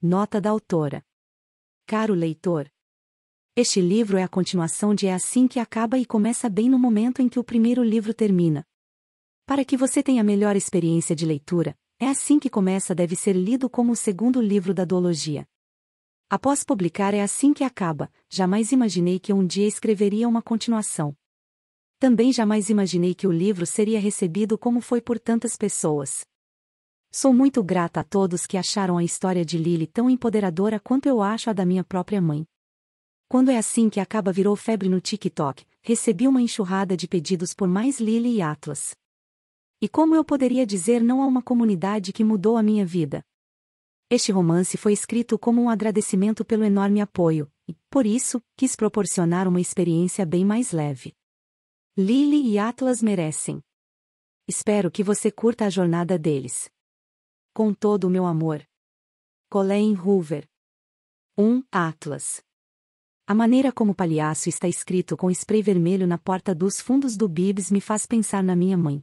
Nota da autora. Caro leitor, este livro é a continuação de É Assim que Acaba e começa bem no momento em que o primeiro livro termina. Para que você tenha melhor experiência de leitura, É Assim que Começa deve ser lido como o segundo livro da duologia. Após publicar É Assim que Acaba, jamais imaginei que um dia escreveria uma continuação. Também jamais imaginei que o livro seria recebido como foi por tantas pessoas. Sou muito grata a todos que acharam a história de Lily tão empoderadora quanto eu acho a da minha própria mãe. Quando é assim que acaba virou febre no TikTok, recebi uma enxurrada de pedidos por mais Lily e Atlas. E como eu poderia dizer não a uma comunidade que mudou a minha vida? Este romance foi escrito como um agradecimento pelo enorme apoio, e, por isso, quis proporcionar uma experiência bem mais leve. Lily e Atlas merecem. Espero que você curta a jornada deles com todo o meu amor. Colleen Hoover. 1. Atlas. A maneira como o palhaço está escrito com spray vermelho na porta dos fundos do Bibs me faz pensar na minha mãe.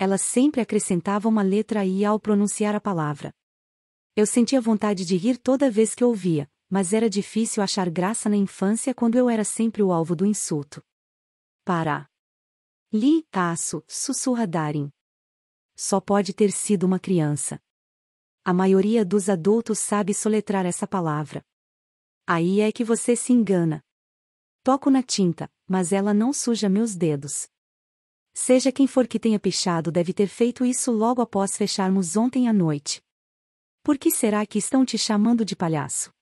Ela sempre acrescentava uma letra I ao pronunciar a palavra. Eu sentia vontade de rir toda vez que ouvia, mas era difícil achar graça na infância quando eu era sempre o alvo do insulto. Para, Li, taço, sussurra Darin só pode ter sido uma criança. A maioria dos adultos sabe soletrar essa palavra. Aí é que você se engana. Toco na tinta, mas ela não suja meus dedos. Seja quem for que tenha pichado deve ter feito isso logo após fecharmos ontem à noite. Por que será que estão te chamando de palhaço?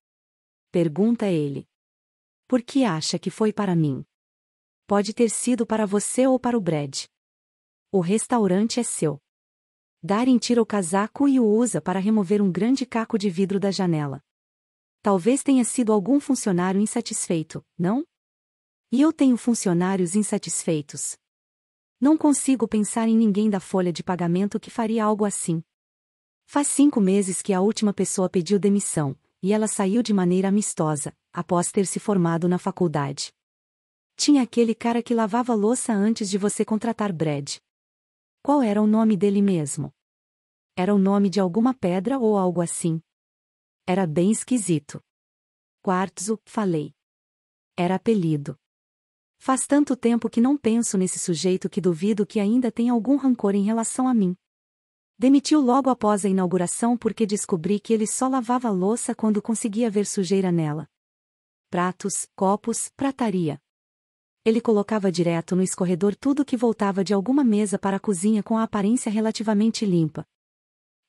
Pergunta ele. Por que acha que foi para mim? Pode ter sido para você ou para o Brad. O restaurante é seu. Darin tira o casaco e o usa para remover um grande caco de vidro da janela. Talvez tenha sido algum funcionário insatisfeito, não? E eu tenho funcionários insatisfeitos. Não consigo pensar em ninguém da folha de pagamento que faria algo assim. Faz cinco meses que a última pessoa pediu demissão, e ela saiu de maneira amistosa, após ter se formado na faculdade. Tinha aquele cara que lavava louça antes de você contratar Brad. Qual era o nome dele mesmo? Era o nome de alguma pedra ou algo assim. Era bem esquisito. Quartzo, falei. Era apelido. Faz tanto tempo que não penso nesse sujeito que duvido que ainda tem algum rancor em relação a mim. Demitiu logo após a inauguração porque descobri que ele só lavava louça quando conseguia ver sujeira nela. Pratos, copos, prataria. Ele colocava direto no escorredor tudo que voltava de alguma mesa para a cozinha com a aparência relativamente limpa,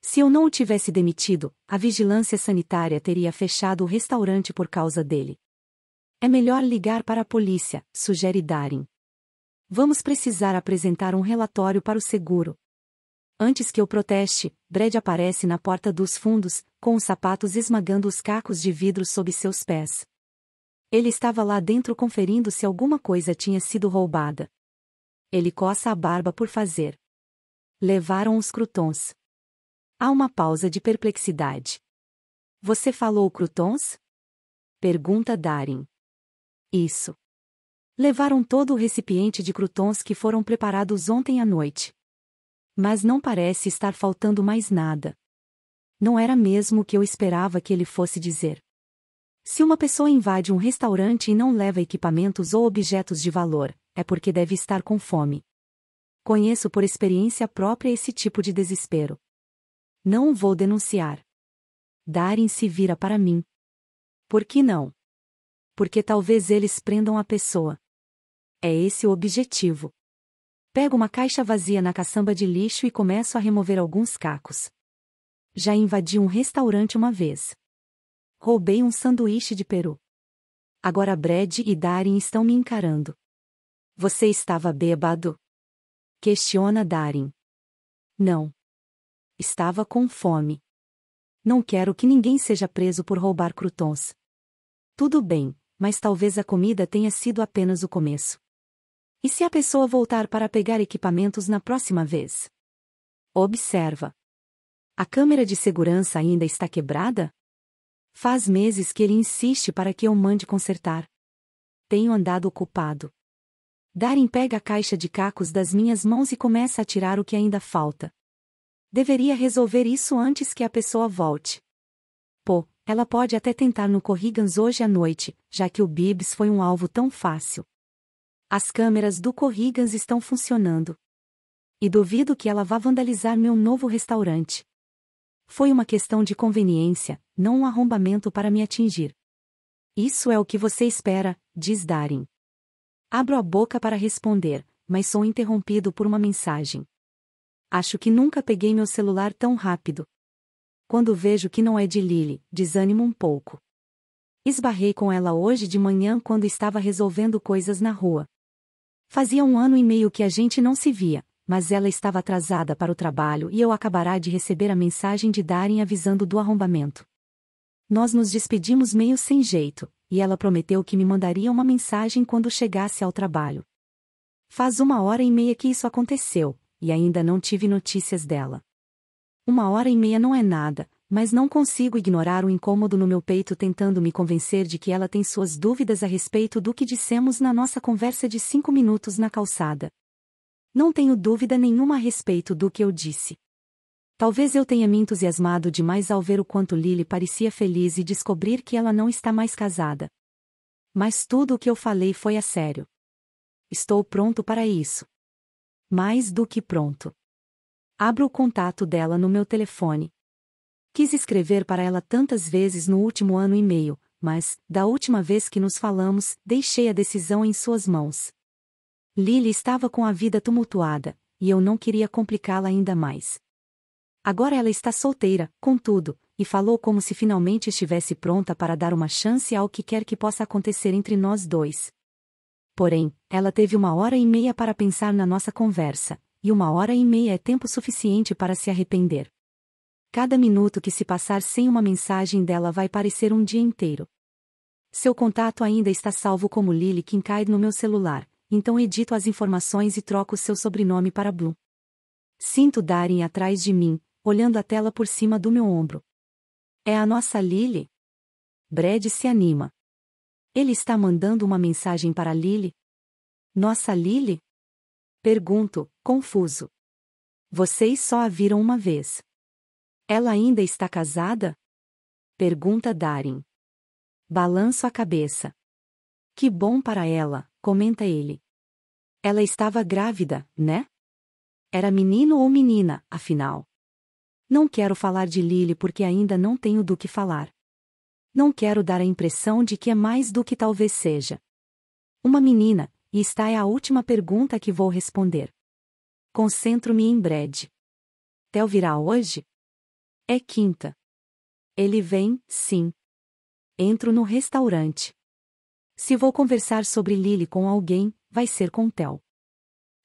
se eu não o tivesse demitido, a vigilância sanitária teria fechado o restaurante por causa dele. É melhor ligar para a polícia, sugere Darin. Vamos precisar apresentar um relatório para o seguro. Antes que eu proteste, Brad aparece na porta dos fundos, com os sapatos esmagando os cacos de vidro sob seus pés. Ele estava lá dentro conferindo se alguma coisa tinha sido roubada. Ele coça a barba por fazer. Levaram os crutons. Há uma pausa de perplexidade. Você falou crutons? Pergunta Darin. Isso. Levaram todo o recipiente de crutons que foram preparados ontem à noite. Mas não parece estar faltando mais nada. Não era mesmo o que eu esperava que ele fosse dizer. Se uma pessoa invade um restaurante e não leva equipamentos ou objetos de valor, é porque deve estar com fome. Conheço por experiência própria esse tipo de desespero. Não o vou denunciar. Darin se vira para mim. Por que não? Porque talvez eles prendam a pessoa. É esse o objetivo. Pego uma caixa vazia na caçamba de lixo e começo a remover alguns cacos. Já invadi um restaurante uma vez. Roubei um sanduíche de peru. Agora Brad e Darin estão me encarando. Você estava bêbado? Questiona Darin. Não. Estava com fome. Não quero que ninguém seja preso por roubar croutons. Tudo bem, mas talvez a comida tenha sido apenas o começo. E se a pessoa voltar para pegar equipamentos na próxima vez? Observa. A câmera de segurança ainda está quebrada? Faz meses que ele insiste para que eu mande consertar. Tenho andado ocupado. Darin pega a caixa de cacos das minhas mãos e começa a tirar o que ainda falta. Deveria resolver isso antes que a pessoa volte. Pô, ela pode até tentar no Corrigans hoje à noite, já que o Bibbs foi um alvo tão fácil. As câmeras do Corrigans estão funcionando. E duvido que ela vá vandalizar meu novo restaurante. Foi uma questão de conveniência, não um arrombamento para me atingir. Isso é o que você espera, diz Darin. Abro a boca para responder, mas sou interrompido por uma mensagem. Acho que nunca peguei meu celular tão rápido. Quando vejo que não é de Lily, desânimo um pouco. Esbarrei com ela hoje de manhã quando estava resolvendo coisas na rua. Fazia um ano e meio que a gente não se via, mas ela estava atrasada para o trabalho e eu acabará de receber a mensagem de Darem avisando do arrombamento. Nós nos despedimos meio sem jeito, e ela prometeu que me mandaria uma mensagem quando chegasse ao trabalho. Faz uma hora e meia que isso aconteceu, e ainda não tive notícias dela. Uma hora e meia não é nada, mas não consigo ignorar o incômodo no meu peito tentando me convencer de que ela tem suas dúvidas a respeito do que dissemos na nossa conversa de cinco minutos na calçada. Não tenho dúvida nenhuma a respeito do que eu disse. Talvez eu tenha me entusiasmado demais ao ver o quanto Lily parecia feliz e descobrir que ela não está mais casada. Mas tudo o que eu falei foi a sério. Estou pronto para isso. Mais do que pronto. Abro o contato dela no meu telefone. Quis escrever para ela tantas vezes no último ano e meio, mas, da última vez que nos falamos, deixei a decisão em suas mãos. Lily estava com a vida tumultuada, e eu não queria complicá-la ainda mais. Agora ela está solteira, contudo, e falou como se finalmente estivesse pronta para dar uma chance ao que quer que possa acontecer entre nós dois. Porém, ela teve uma hora e meia para pensar na nossa conversa, e uma hora e meia é tempo suficiente para se arrepender. Cada minuto que se passar sem uma mensagem dela vai parecer um dia inteiro. Seu contato ainda está salvo como Lily Kincaid no meu celular, então edito as informações e troco seu sobrenome para Blue. Sinto Darren atrás de mim, olhando a tela por cima do meu ombro. É a nossa Lily? Brad se anima. Ele está mandando uma mensagem para Lily? Nossa Lily? Pergunto, confuso. Vocês só a viram uma vez. Ela ainda está casada? Pergunta Darin. Balanço a cabeça. Que bom para ela, comenta ele. Ela estava grávida, né? Era menino ou menina, afinal. Não quero falar de Lily porque ainda não tenho do que falar. Não quero dar a impressão de que é mais do que talvez seja. Uma menina, e esta é a última pergunta que vou responder. Concentro-me em Brad. Tel virá hoje? É quinta. Ele vem, sim. Entro no restaurante. Se vou conversar sobre Lily com alguém, vai ser com Tel.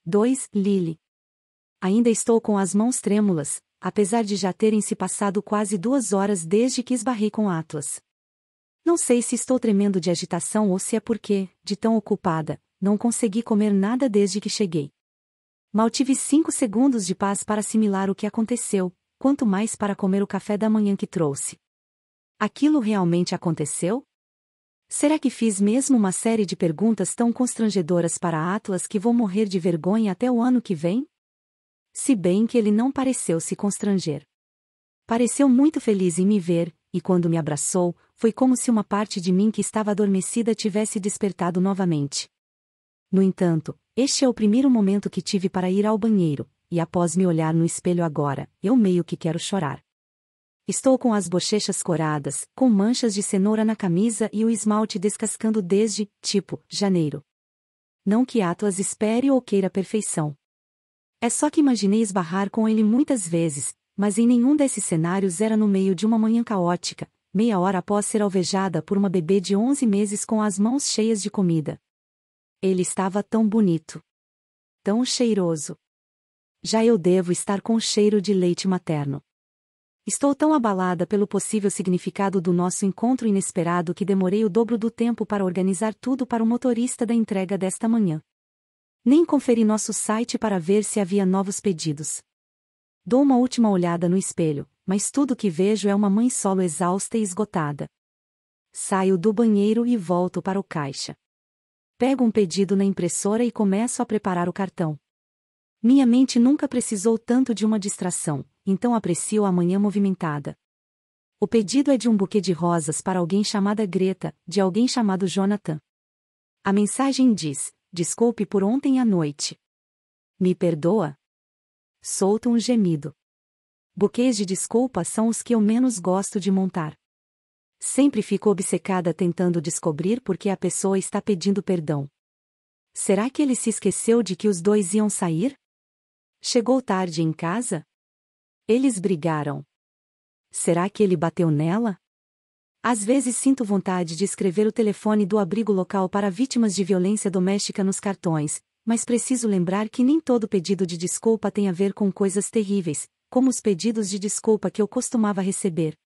2. Lily. Ainda estou com as mãos trêmulas, apesar de já terem se passado quase duas horas desde que esbarrei com Atlas. Não sei se estou tremendo de agitação ou se é porque, de tão ocupada, não consegui comer nada desde que cheguei. Mal tive cinco segundos de paz para assimilar o que aconteceu, quanto mais para comer o café da manhã que trouxe. Aquilo realmente aconteceu? Será que fiz mesmo uma série de perguntas tão constrangedoras para Atlas que vou morrer de vergonha até o ano que vem? Se bem que ele não pareceu se constranger. Pareceu muito feliz em me ver, e quando me abraçou, foi como se uma parte de mim que estava adormecida tivesse despertado novamente. No entanto, este é o primeiro momento que tive para ir ao banheiro, e após me olhar no espelho agora, eu meio que quero chorar. Estou com as bochechas coradas, com manchas de cenoura na camisa e o esmalte descascando desde, tipo, janeiro. Não que Atlas espere ou queira perfeição. É só que imaginei esbarrar com ele muitas vezes, mas em nenhum desses cenários era no meio de uma manhã caótica, meia hora após ser alvejada por uma bebê de 11 meses com as mãos cheias de comida. Ele estava tão bonito. Tão cheiroso. Já eu devo estar com cheiro de leite materno. Estou tão abalada pelo possível significado do nosso encontro inesperado que demorei o dobro do tempo para organizar tudo para o motorista da entrega desta manhã. Nem conferi nosso site para ver se havia novos pedidos. Dou uma última olhada no espelho, mas tudo que vejo é uma mãe solo exausta e esgotada. Saio do banheiro e volto para o caixa. Pego um pedido na impressora e começo a preparar o cartão. Minha mente nunca precisou tanto de uma distração, então aprecio a manhã movimentada. O pedido é de um buquê de rosas para alguém chamada Greta, de alguém chamado Jonathan. A mensagem diz: Desculpe por ontem à noite. Me perdoa? Solto um gemido buquês de desculpas são os que eu menos gosto de montar. Sempre fico obcecada tentando descobrir por que a pessoa está pedindo perdão. Será que ele se esqueceu de que os dois iam sair? Chegou tarde em casa? Eles brigaram. Será que ele bateu nela? Às vezes sinto vontade de escrever o telefone do abrigo local para vítimas de violência doméstica nos cartões, mas preciso lembrar que nem todo pedido de desculpa tem a ver com coisas terríveis, como os pedidos de desculpa que eu costumava receber.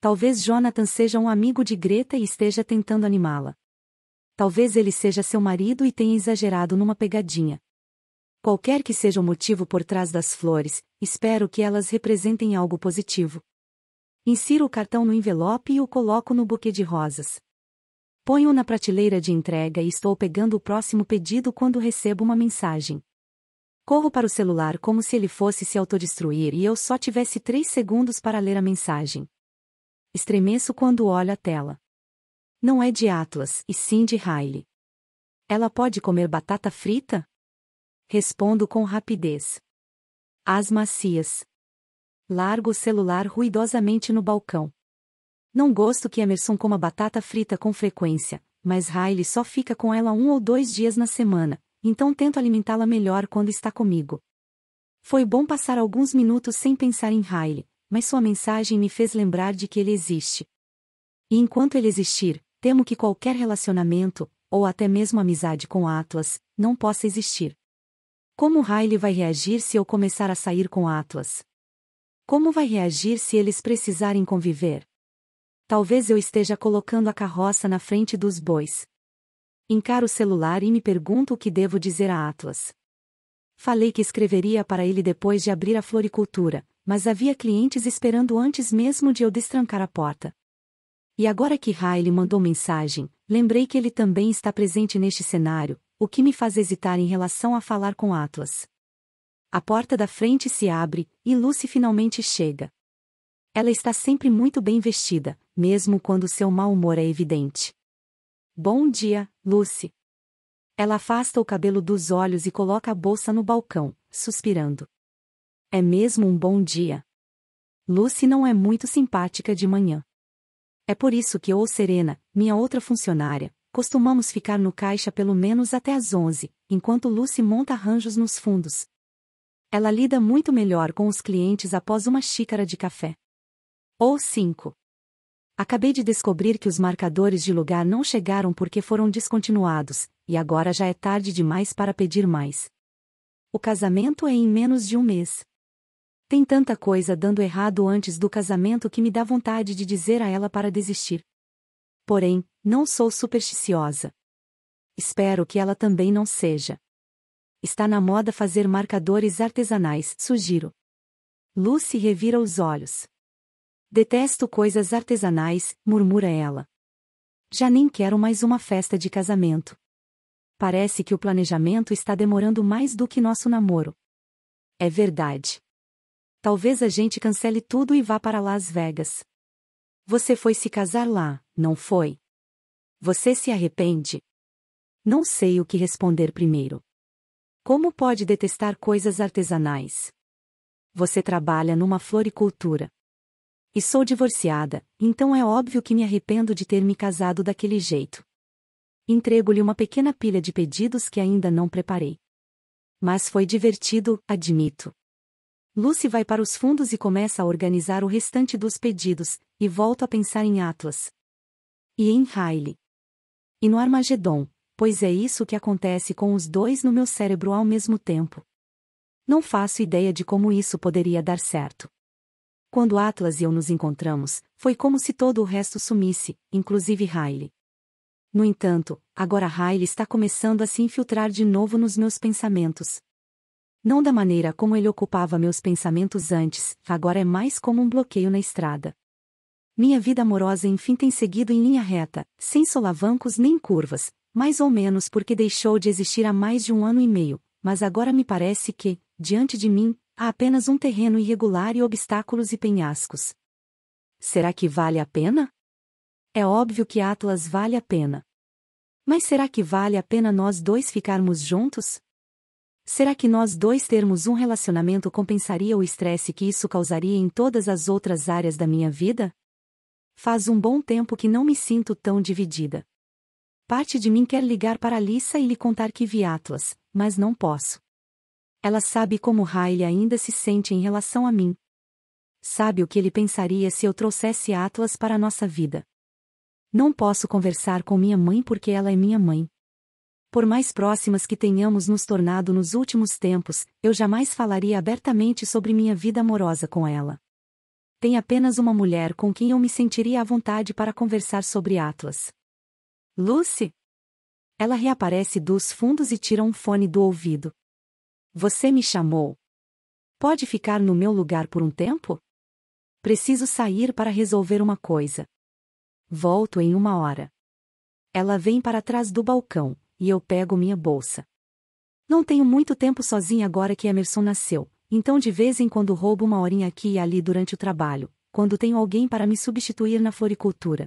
Talvez Jonathan seja um amigo de Greta e esteja tentando animá-la. Talvez ele seja seu marido e tenha exagerado numa pegadinha. Qualquer que seja o motivo por trás das flores, espero que elas representem algo positivo. Insiro o cartão no envelope e o coloco no buquê de rosas. Ponho na prateleira de entrega e estou pegando o próximo pedido quando recebo uma mensagem. Corro para o celular como se ele fosse se autodestruir e eu só tivesse três segundos para ler a mensagem. Estremeço quando olho a tela. Não é de Atlas, e sim de Riley. Ela pode comer batata frita? Respondo com rapidez. As macias. Largo o celular ruidosamente no balcão. Não gosto que Emerson coma batata frita com frequência, mas Riley só fica com ela um ou dois dias na semana, então tento alimentá-la melhor quando está comigo. Foi bom passar alguns minutos sem pensar em Riley, mas sua mensagem me fez lembrar de que ele existe. E enquanto ele existir, temo que qualquer relacionamento, ou até mesmo amizade com Atlas, não possa existir. Como Riley vai reagir se eu começar a sair com Atlas? Como vai reagir se eles precisarem conviver? Talvez eu esteja colocando a carroça na frente dos bois. Encaro o celular e me pergunto o que devo dizer a Atlas. Falei que escreveria para ele depois de abrir a floricultura, mas havia clientes esperando antes mesmo de eu destrancar a porta. E agora que Riley mandou mensagem, lembrei que ele também está presente neste cenário, o que me faz hesitar em relação a falar com Atlas. A porta da frente se abre, e Lucy finalmente chega. Ela está sempre muito bem vestida, mesmo quando seu mau humor é evidente. Bom dia, Lucy. Ela afasta o cabelo dos olhos e coloca a bolsa no balcão, suspirando. É mesmo um bom dia. Lucy não é muito simpática de manhã. É por isso que eu ou Serena, minha outra funcionária, costumamos ficar no caixa pelo menos até às 11, enquanto Lucy monta arranjos nos fundos. Ela lida muito melhor com os clientes após uma xícara de café. Ou cinco. Acabei de descobrir que os marcadores de lugar não chegaram porque foram descontinuados, e agora já é tarde demais para pedir mais. O casamento é em menos de um mês. Tem tanta coisa dando errado antes do casamento que me dá vontade de dizer a ela para desistir. Porém, não sou supersticiosa. Espero que ela também não seja. Está na moda fazer marcadores artesanais, sugiro. Lucy revira os olhos. Detesto coisas artesanais, murmura ela. Já nem quero mais uma festa de casamento. Parece que o planejamento está demorando mais do que nosso namoro. É verdade. Talvez a gente cancele tudo e vá para Las Vegas. Você foi se casar lá, não foi? Você se arrepende? Não sei o que responder primeiro. Como pode detestar coisas artesanais? Você trabalha numa floricultura. E sou divorciada, então é óbvio que me arrependo de ter me casado daquele jeito. Entrego-lhe uma pequena pilha de pedidos que ainda não preparei. Mas foi divertido, admito. Lucy vai para os fundos e começa a organizar o restante dos pedidos, e volto a pensar em Atlas. E em Riley. E no Armagedon, pois é isso que acontece com os dois no meu cérebro ao mesmo tempo. Não faço ideia de como isso poderia dar certo quando Atlas e eu nos encontramos, foi como se todo o resto sumisse, inclusive Riley. No entanto, agora Riley está começando a se infiltrar de novo nos meus pensamentos. Não da maneira como ele ocupava meus pensamentos antes, agora é mais como um bloqueio na estrada. Minha vida amorosa enfim tem seguido em linha reta, sem solavancos nem curvas, mais ou menos porque deixou de existir há mais de um ano e meio, mas agora me parece que, diante de mim, Há apenas um terreno irregular e obstáculos e penhascos. Será que vale a pena? É óbvio que Atlas vale a pena. Mas será que vale a pena nós dois ficarmos juntos? Será que nós dois termos um relacionamento compensaria o estresse que isso causaria em todas as outras áreas da minha vida? Faz um bom tempo que não me sinto tão dividida. Parte de mim quer ligar para Lisa e lhe contar que vi Atlas, mas não posso. Ela sabe como Riley ainda se sente em relação a mim. Sabe o que ele pensaria se eu trouxesse Atlas para a nossa vida. Não posso conversar com minha mãe porque ela é minha mãe. Por mais próximas que tenhamos nos tornado nos últimos tempos, eu jamais falaria abertamente sobre minha vida amorosa com ela. Tem apenas uma mulher com quem eu me sentiria à vontade para conversar sobre Atlas. Lucy? Ela reaparece dos fundos e tira um fone do ouvido. Você me chamou. Pode ficar no meu lugar por um tempo? Preciso sair para resolver uma coisa. Volto em uma hora. Ela vem para trás do balcão, e eu pego minha bolsa. Não tenho muito tempo sozinha agora que Emerson nasceu, então de vez em quando roubo uma horinha aqui e ali durante o trabalho, quando tenho alguém para me substituir na floricultura.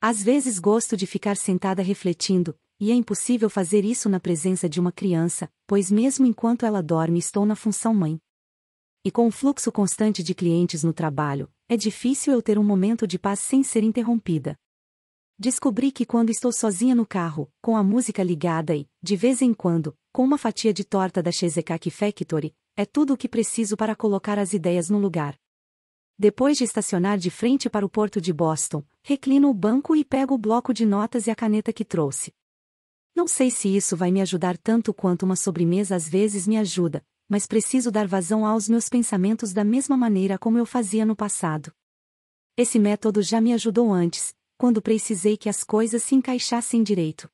Às vezes gosto de ficar sentada refletindo, e é impossível fazer isso na presença de uma criança, pois mesmo enquanto ela dorme estou na função mãe. E com o fluxo constante de clientes no trabalho, é difícil eu ter um momento de paz sem ser interrompida. Descobri que quando estou sozinha no carro, com a música ligada e, de vez em quando, com uma fatia de torta da Shezekaki Factory, é tudo o que preciso para colocar as ideias no lugar. Depois de estacionar de frente para o porto de Boston, reclino o banco e pego o bloco de notas e a caneta que trouxe. Não sei se isso vai me ajudar tanto quanto uma sobremesa às vezes me ajuda, mas preciso dar vazão aos meus pensamentos da mesma maneira como eu fazia no passado. Esse método já me ajudou antes, quando precisei que as coisas se encaixassem direito.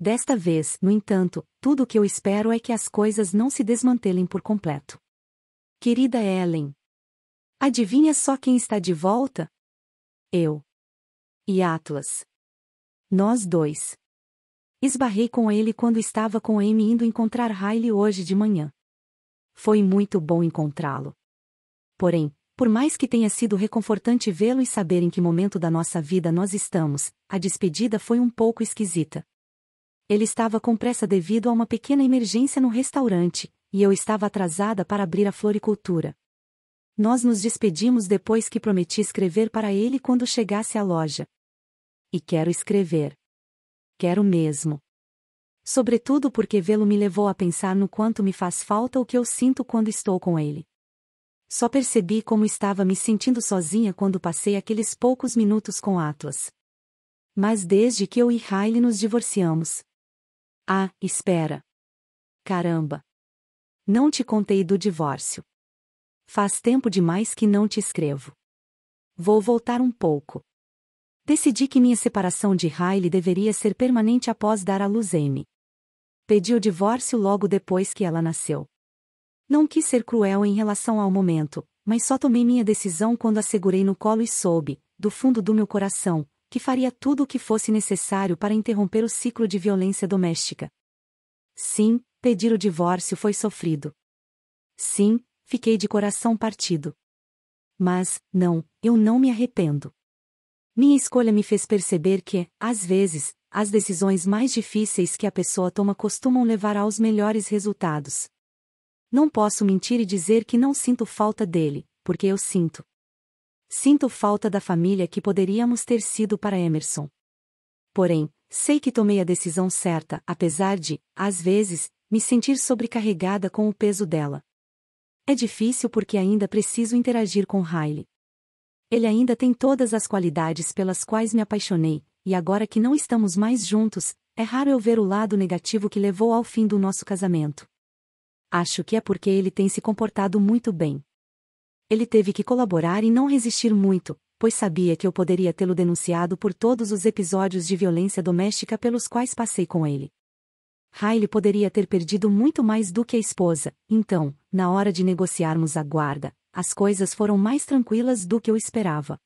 Desta vez, no entanto, tudo o que eu espero é que as coisas não se desmantelem por completo. Querida Ellen, adivinha só quem está de volta? Eu. E Atlas. Nós dois. Esbarrei com ele quando estava com M indo encontrar Riley hoje de manhã. Foi muito bom encontrá-lo. Porém, por mais que tenha sido reconfortante vê-lo e saber em que momento da nossa vida nós estamos, a despedida foi um pouco esquisita. Ele estava com pressa devido a uma pequena emergência no restaurante, e eu estava atrasada para abrir a floricultura. Nós nos despedimos depois que prometi escrever para ele quando chegasse à loja. E quero escrever quero mesmo. Sobretudo porque vê-lo me levou a pensar no quanto me faz falta o que eu sinto quando estou com ele. Só percebi como estava me sentindo sozinha quando passei aqueles poucos minutos com Atlas. Mas desde que eu e Riley nos divorciamos. Ah, espera. Caramba. Não te contei do divórcio. Faz tempo demais que não te escrevo. Vou voltar um pouco. Decidi que minha separação de Riley deveria ser permanente após dar à luz M. Pedi o divórcio logo depois que ela nasceu. Não quis ser cruel em relação ao momento, mas só tomei minha decisão quando a segurei no colo e soube, do fundo do meu coração, que faria tudo o que fosse necessário para interromper o ciclo de violência doméstica. Sim, pedir o divórcio foi sofrido. Sim, fiquei de coração partido. Mas, não, eu não me arrependo. Minha escolha me fez perceber que, às vezes, as decisões mais difíceis que a pessoa toma costumam levar aos melhores resultados. Não posso mentir e dizer que não sinto falta dele, porque eu sinto. Sinto falta da família que poderíamos ter sido para Emerson. Porém, sei que tomei a decisão certa, apesar de, às vezes, me sentir sobrecarregada com o peso dela. É difícil porque ainda preciso interagir com Riley. Ele ainda tem todas as qualidades pelas quais me apaixonei, e agora que não estamos mais juntos, é raro eu ver o lado negativo que levou ao fim do nosso casamento. Acho que é porque ele tem se comportado muito bem. Ele teve que colaborar e não resistir muito, pois sabia que eu poderia tê-lo denunciado por todos os episódios de violência doméstica pelos quais passei com ele. Riley poderia ter perdido muito mais do que a esposa, então, na hora de negociarmos a guarda, as coisas foram mais tranquilas do que eu esperava.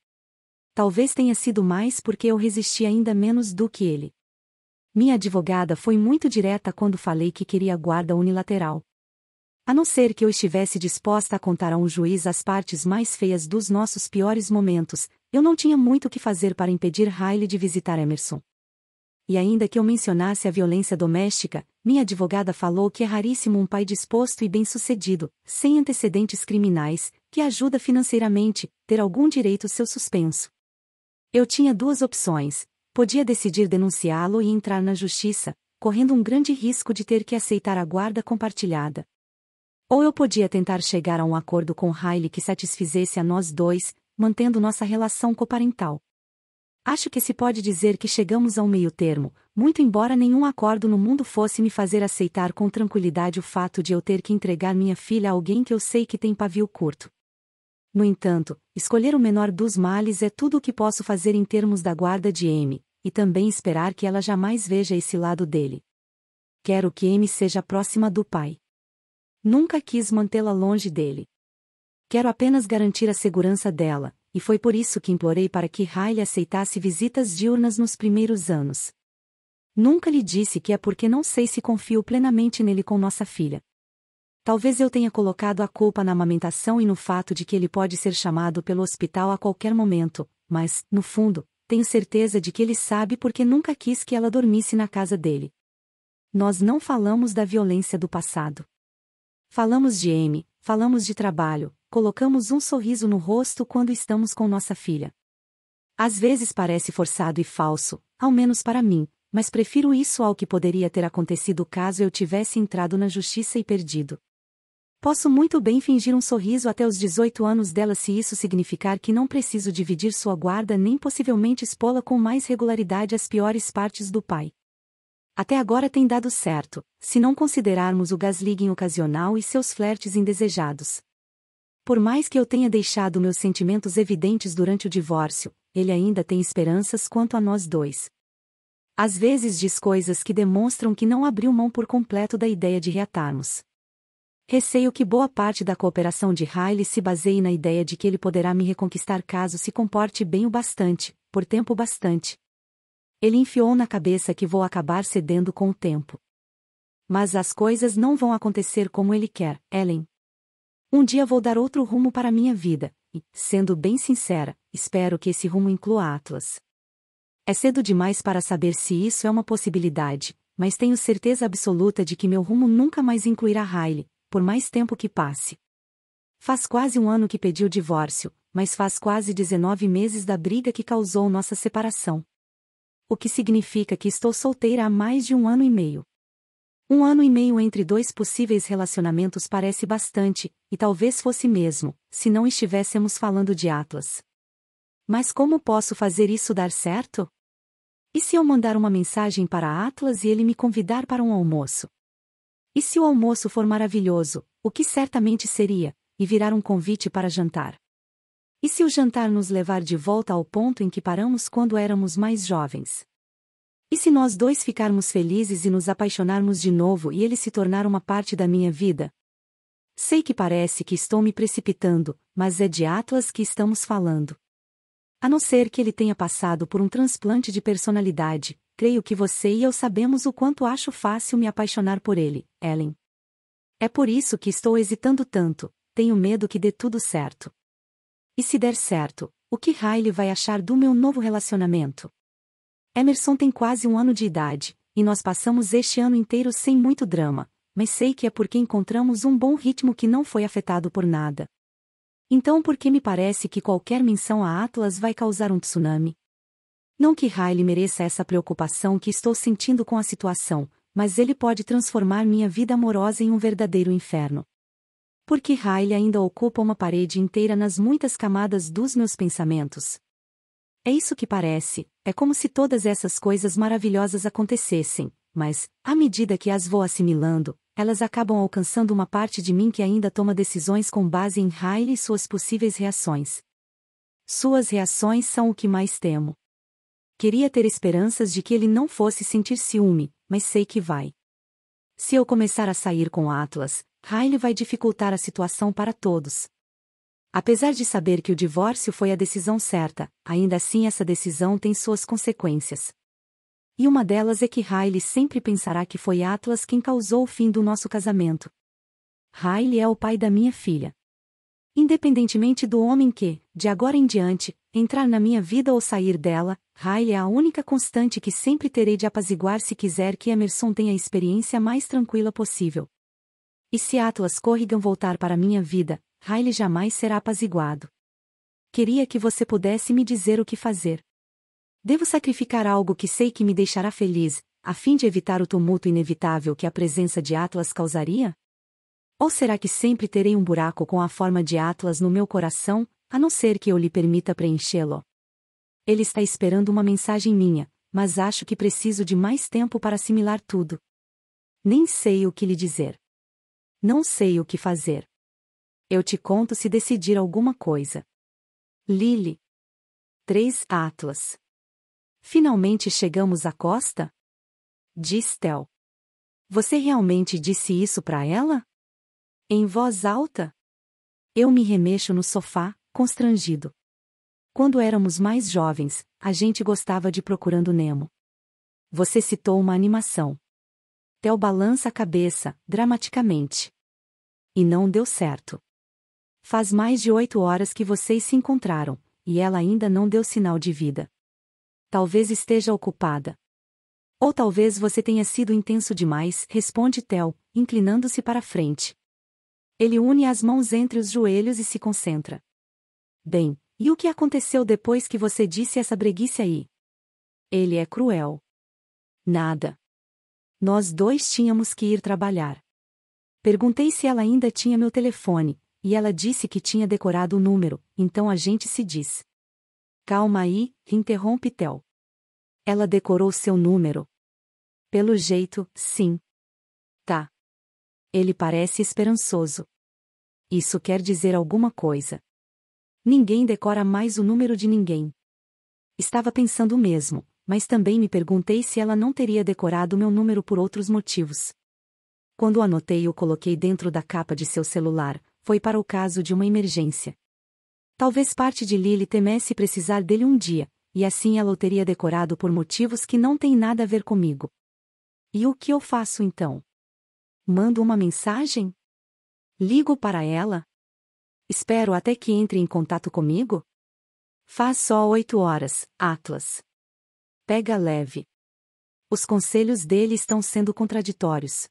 Talvez tenha sido mais porque eu resisti ainda menos do que ele. Minha advogada foi muito direta quando falei que queria guarda unilateral. A não ser que eu estivesse disposta a contar a um juiz as partes mais feias dos nossos piores momentos, eu não tinha muito o que fazer para impedir Riley de visitar Emerson. E ainda que eu mencionasse a violência doméstica, minha advogada falou que é raríssimo um pai disposto e bem-sucedido, sem antecedentes criminais, que ajuda financeiramente, ter algum direito seu suspenso. Eu tinha duas opções: podia decidir denunciá-lo e entrar na justiça, correndo um grande risco de ter que aceitar a guarda compartilhada. Ou eu podia tentar chegar a um acordo com Riley que satisfizesse a nós dois, mantendo nossa relação coparental. Acho que se pode dizer que chegamos a um meio termo, muito embora nenhum acordo no mundo fosse me fazer aceitar com tranquilidade o fato de eu ter que entregar minha filha a alguém que eu sei que tem pavio curto. No entanto, escolher o menor dos males é tudo o que posso fazer em termos da guarda de M, e também esperar que ela jamais veja esse lado dele. Quero que M seja próxima do pai. Nunca quis mantê-la longe dele. Quero apenas garantir a segurança dela, e foi por isso que implorei para que Riley aceitasse visitas diurnas nos primeiros anos. Nunca lhe disse que é porque não sei se confio plenamente nele com nossa filha. Talvez eu tenha colocado a culpa na amamentação e no fato de que ele pode ser chamado pelo hospital a qualquer momento, mas, no fundo, tenho certeza de que ele sabe porque nunca quis que ela dormisse na casa dele. Nós não falamos da violência do passado. Falamos de M, falamos de trabalho, colocamos um sorriso no rosto quando estamos com nossa filha. Às vezes parece forçado e falso, ao menos para mim, mas prefiro isso ao que poderia ter acontecido caso eu tivesse entrado na justiça e perdido. Posso muito bem fingir um sorriso até os 18 anos dela se isso significar que não preciso dividir sua guarda nem possivelmente expô-la com mais regularidade às piores partes do pai. Até agora tem dado certo, se não considerarmos o gaslighting ocasional e seus flertes indesejados. Por mais que eu tenha deixado meus sentimentos evidentes durante o divórcio, ele ainda tem esperanças quanto a nós dois. Às vezes diz coisas que demonstram que não abriu mão por completo da ideia de reatarmos. Receio que boa parte da cooperação de Riley se baseie na ideia de que ele poderá me reconquistar caso se comporte bem o bastante, por tempo bastante. Ele enfiou na cabeça que vou acabar cedendo com o tempo. Mas as coisas não vão acontecer como ele quer, Ellen. Um dia vou dar outro rumo para minha vida, e, sendo bem sincera, espero que esse rumo inclua Atlas. É cedo demais para saber se isso é uma possibilidade, mas tenho certeza absoluta de que meu rumo nunca mais incluirá Riley, por mais tempo que passe. Faz quase um ano que pedi o divórcio, mas faz quase 19 meses da briga que causou nossa separação. O que significa que estou solteira há mais de um ano e meio. Um ano e meio entre dois possíveis relacionamentos parece bastante, e talvez fosse mesmo, se não estivéssemos falando de Atlas. Mas como posso fazer isso dar certo? E se eu mandar uma mensagem para Atlas e ele me convidar para um almoço? E se o almoço for maravilhoso, o que certamente seria, e virar um convite para jantar? E se o jantar nos levar de volta ao ponto em que paramos quando éramos mais jovens? E se nós dois ficarmos felizes e nos apaixonarmos de novo e ele se tornar uma parte da minha vida? Sei que parece que estou me precipitando, mas é de Atlas que estamos falando. A não ser que ele tenha passado por um transplante de personalidade, creio que você e eu sabemos o quanto acho fácil me apaixonar por ele, Ellen. É por isso que estou hesitando tanto, tenho medo que dê tudo certo. E se der certo, o que Riley vai achar do meu novo relacionamento? Emerson tem quase um ano de idade, e nós passamos este ano inteiro sem muito drama, mas sei que é porque encontramos um bom ritmo que não foi afetado por nada. Então por que me parece que qualquer menção a Atlas vai causar um tsunami? Não que Riley mereça essa preocupação que estou sentindo com a situação, mas ele pode transformar minha vida amorosa em um verdadeiro inferno. Porque Riley ainda ocupa uma parede inteira nas muitas camadas dos meus pensamentos. É isso que parece, é como se todas essas coisas maravilhosas acontecessem, mas, à medida que as vou assimilando, elas acabam alcançando uma parte de mim que ainda toma decisões com base em Riley e suas possíveis reações. Suas reações são o que mais temo. Queria ter esperanças de que ele não fosse sentir ciúme, mas sei que vai. Se eu começar a sair com Atlas, Riley vai dificultar a situação para todos. Apesar de saber que o divórcio foi a decisão certa, ainda assim essa decisão tem suas consequências. E uma delas é que Riley sempre pensará que foi Atlas quem causou o fim do nosso casamento. Riley é o pai da minha filha. Independentemente do homem que, de agora em diante, entrar na minha vida ou sair dela, Ray é a única constante que sempre terei de apaziguar se quiser que Emerson tenha a experiência mais tranquila possível. E se Atlas Corrigan voltar para minha vida, Riley jamais será apaziguado. Queria que você pudesse me dizer o que fazer. Devo sacrificar algo que sei que me deixará feliz, a fim de evitar o tumulto inevitável que a presença de Atlas causaria? Ou será que sempre terei um buraco com a forma de Atlas no meu coração, a não ser que eu lhe permita preenchê-lo? Ele está esperando uma mensagem minha, mas acho que preciso de mais tempo para assimilar tudo. Nem sei o que lhe dizer. Não sei o que fazer. Eu te conto se decidir alguma coisa. Lily. 3 Atlas. Finalmente chegamos à costa? Diz Tel. Você realmente disse isso para ela? Em voz alta? Eu me remexo no sofá, constrangido. Quando éramos mais jovens, a gente gostava de Procurando Nemo. Você citou uma animação. Tel balança a cabeça, dramaticamente. E não deu certo. Faz mais de oito horas que vocês se encontraram, e ela ainda não deu sinal de vida. Talvez esteja ocupada. Ou talvez você tenha sido intenso demais, responde Tel, inclinando-se para frente. Ele une as mãos entre os joelhos e se concentra. Bem, e o que aconteceu depois que você disse essa breguice aí? Ele é cruel. Nada. Nós dois tínhamos que ir trabalhar. Perguntei se ela ainda tinha meu telefone, e ela disse que tinha decorado o número, então a gente se diz. Calma aí, interrompe Tel. Ela decorou seu número. Pelo jeito, sim. Ele parece esperançoso. Isso quer dizer alguma coisa. Ninguém decora mais o número de ninguém. Estava pensando o mesmo, mas também me perguntei se ela não teria decorado meu número por outros motivos. Quando o anotei e o coloquei dentro da capa de seu celular, foi para o caso de uma emergência. Talvez parte de Lily temesse precisar dele um dia, e assim ela o teria decorado por motivos que não têm nada a ver comigo. E o que eu faço então? Mando uma mensagem? Ligo para ela? Espero até que entre em contato comigo? Faz só oito horas, Atlas. Pega leve. Os conselhos dele estão sendo contraditórios.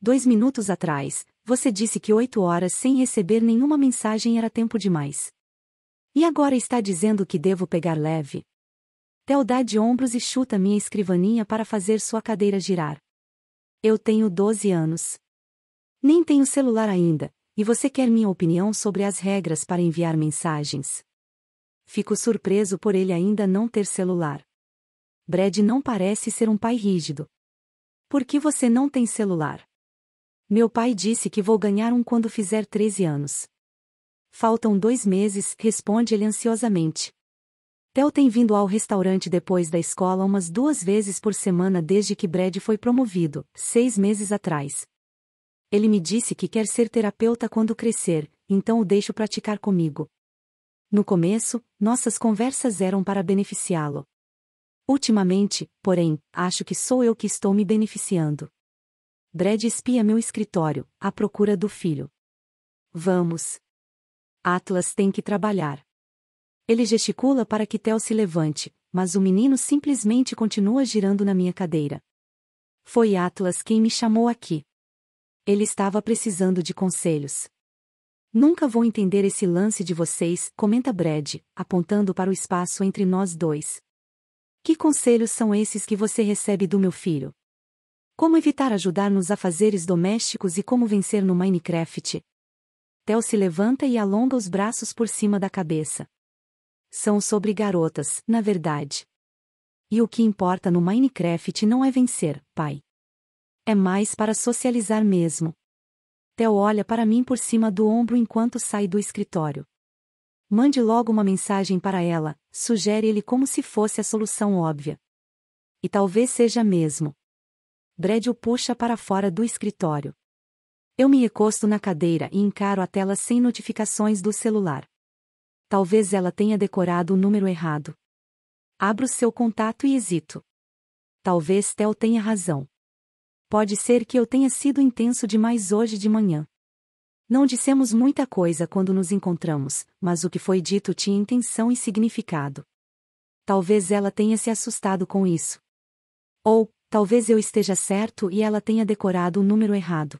Dois minutos atrás, você disse que oito horas sem receber nenhuma mensagem era tempo demais. E agora está dizendo que devo pegar leve? Theo dá de ombros e chuta minha escrivaninha para fazer sua cadeira girar. Eu tenho 12 anos. Nem tenho celular ainda, e você quer minha opinião sobre as regras para enviar mensagens. Fico surpreso por ele ainda não ter celular. Brad não parece ser um pai rígido. Por que você não tem celular? Meu pai disse que vou ganhar um quando fizer 13 anos. Faltam dois meses, responde ele ansiosamente. Theo tem vindo ao restaurante depois da escola umas duas vezes por semana desde que Brad foi promovido, seis meses atrás. Ele me disse que quer ser terapeuta quando crescer, então o deixo praticar comigo. No começo, nossas conversas eram para beneficiá-lo. Ultimamente, porém, acho que sou eu que estou me beneficiando. Brad espia meu escritório, à procura do filho. Vamos. Atlas tem que trabalhar. Ele gesticula para que Theo se levante, mas o menino simplesmente continua girando na minha cadeira. Foi Atlas quem me chamou aqui. Ele estava precisando de conselhos. Nunca vou entender esse lance de vocês, comenta Brad, apontando para o espaço entre nós dois. Que conselhos são esses que você recebe do meu filho? Como evitar ajudar nos afazeres domésticos e como vencer no Minecraft? Theo se levanta e alonga os braços por cima da cabeça. São sobre garotas, na verdade. E o que importa no Minecraft não é vencer, pai. É mais para socializar mesmo. Theo olha para mim por cima do ombro enquanto sai do escritório. Mande logo uma mensagem para ela, sugere ele como se fosse a solução óbvia. E talvez seja mesmo. Brad o puxa para fora do escritório. Eu me recosto na cadeira e encaro a tela sem notificações do celular. Talvez ela tenha decorado o número errado. Abro seu contato e hesito. Talvez Tel tenha razão. Pode ser que eu tenha sido intenso demais hoje de manhã. Não dissemos muita coisa quando nos encontramos, mas o que foi dito tinha intenção e significado. Talvez ela tenha se assustado com isso. Ou, talvez eu esteja certo e ela tenha decorado o número errado.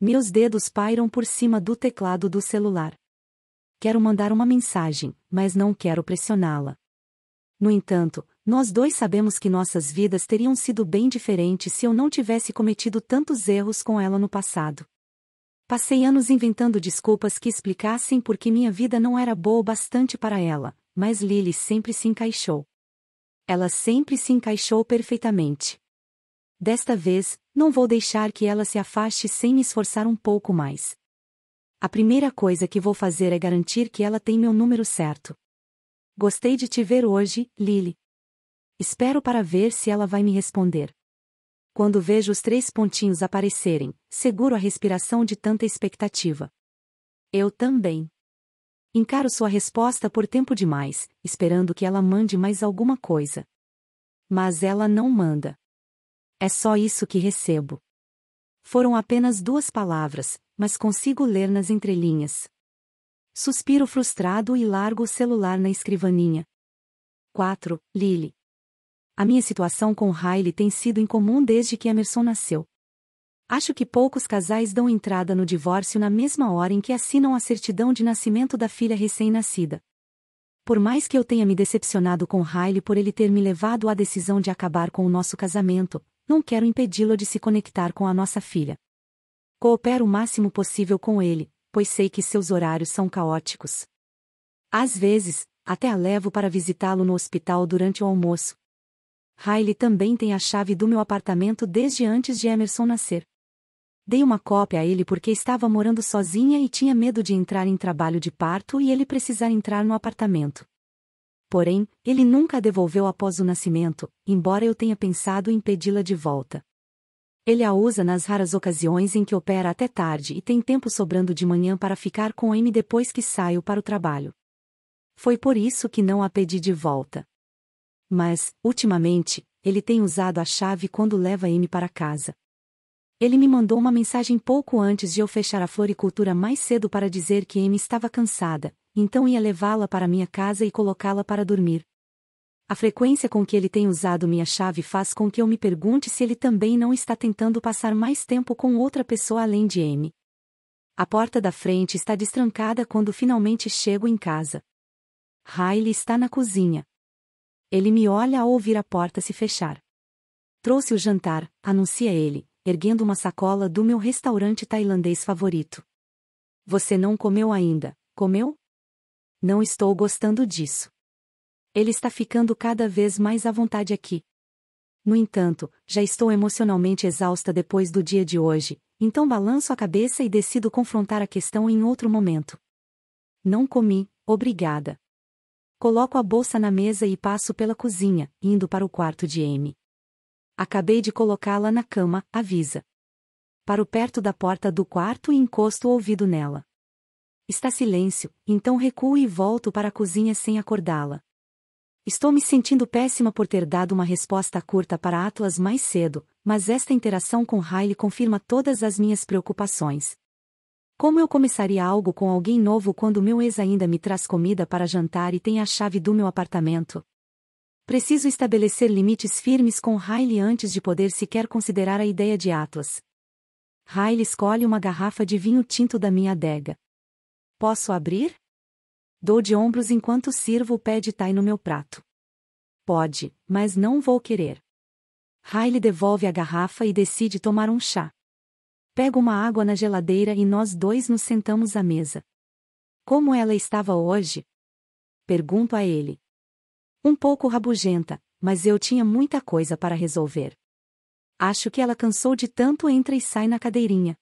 Meus dedos pairam por cima do teclado do celular quero mandar uma mensagem, mas não quero pressioná-la. No entanto, nós dois sabemos que nossas vidas teriam sido bem diferentes se eu não tivesse cometido tantos erros com ela no passado. Passei anos inventando desculpas que explicassem por que minha vida não era boa o bastante para ela, mas Lily sempre se encaixou. Ela sempre se encaixou perfeitamente. Desta vez, não vou deixar que ela se afaste sem me esforçar um pouco mais. A primeira coisa que vou fazer é garantir que ela tem meu número certo. Gostei de te ver hoje, Lily. Espero para ver se ela vai me responder. Quando vejo os três pontinhos aparecerem, seguro a respiração de tanta expectativa. Eu também. Encaro sua resposta por tempo demais, esperando que ela mande mais alguma coisa. Mas ela não manda. É só isso que recebo. Foram apenas duas palavras, mas consigo ler nas entrelinhas. Suspiro frustrado e largo o celular na escrivaninha. 4. Lily. A minha situação com Riley tem sido incomum desde que Emerson nasceu. Acho que poucos casais dão entrada no divórcio na mesma hora em que assinam a certidão de nascimento da filha recém-nascida. Por mais que eu tenha me decepcionado com Riley por ele ter me levado à decisão de acabar com o nosso casamento, não quero impedi-lo de se conectar com a nossa filha. Coopero o máximo possível com ele, pois sei que seus horários são caóticos. Às vezes, até a levo para visitá-lo no hospital durante o almoço. Riley também tem a chave do meu apartamento desde antes de Emerson nascer. Dei uma cópia a ele porque estava morando sozinha e tinha medo de entrar em trabalho de parto e ele precisar entrar no apartamento. Porém, ele nunca a devolveu após o nascimento, embora eu tenha pensado em pedi-la de volta. Ele a usa nas raras ocasiões em que opera até tarde e tem tempo sobrando de manhã para ficar com M depois que saio para o trabalho. Foi por isso que não a pedi de volta. Mas, ultimamente, ele tem usado a chave quando leva M para casa. Ele me mandou uma mensagem pouco antes de eu fechar a floricultura mais cedo para dizer que M estava cansada, então ia levá-la para minha casa e colocá-la para dormir, a frequência com que ele tem usado minha chave faz com que eu me pergunte se ele também não está tentando passar mais tempo com outra pessoa além de M. A porta da frente está destrancada quando finalmente chego em casa. Riley está na cozinha. Ele me olha ao ouvir a porta se fechar. Trouxe o jantar, anuncia ele, erguendo uma sacola do meu restaurante tailandês favorito. Você não comeu ainda, comeu? Não estou gostando disso. Ele está ficando cada vez mais à vontade aqui. No entanto, já estou emocionalmente exausta depois do dia de hoje, então balanço a cabeça e decido confrontar a questão em outro momento. Não comi, obrigada. Coloco a bolsa na mesa e passo pela cozinha, indo para o quarto de Amy. Acabei de colocá-la na cama, avisa. Paro perto da porta do quarto e encosto o ouvido nela. Está silêncio, então recuo e volto para a cozinha sem acordá-la. Estou me sentindo péssima por ter dado uma resposta curta para Atlas mais cedo, mas esta interação com Riley confirma todas as minhas preocupações. Como eu começaria algo com alguém novo quando meu ex ainda me traz comida para jantar e tem a chave do meu apartamento? Preciso estabelecer limites firmes com Riley antes de poder sequer considerar a ideia de Atlas. Riley escolhe uma garrafa de vinho tinto da minha adega. Posso abrir? Dou de ombros enquanto sirvo o pé de tai no meu prato. Pode, mas não vou querer. Riley devolve a garrafa e decide tomar um chá. Pego uma água na geladeira e nós dois nos sentamos à mesa. Como ela estava hoje? Pergunto a ele. Um pouco rabugenta, mas eu tinha muita coisa para resolver. Acho que ela cansou de tanto entra e sai na cadeirinha.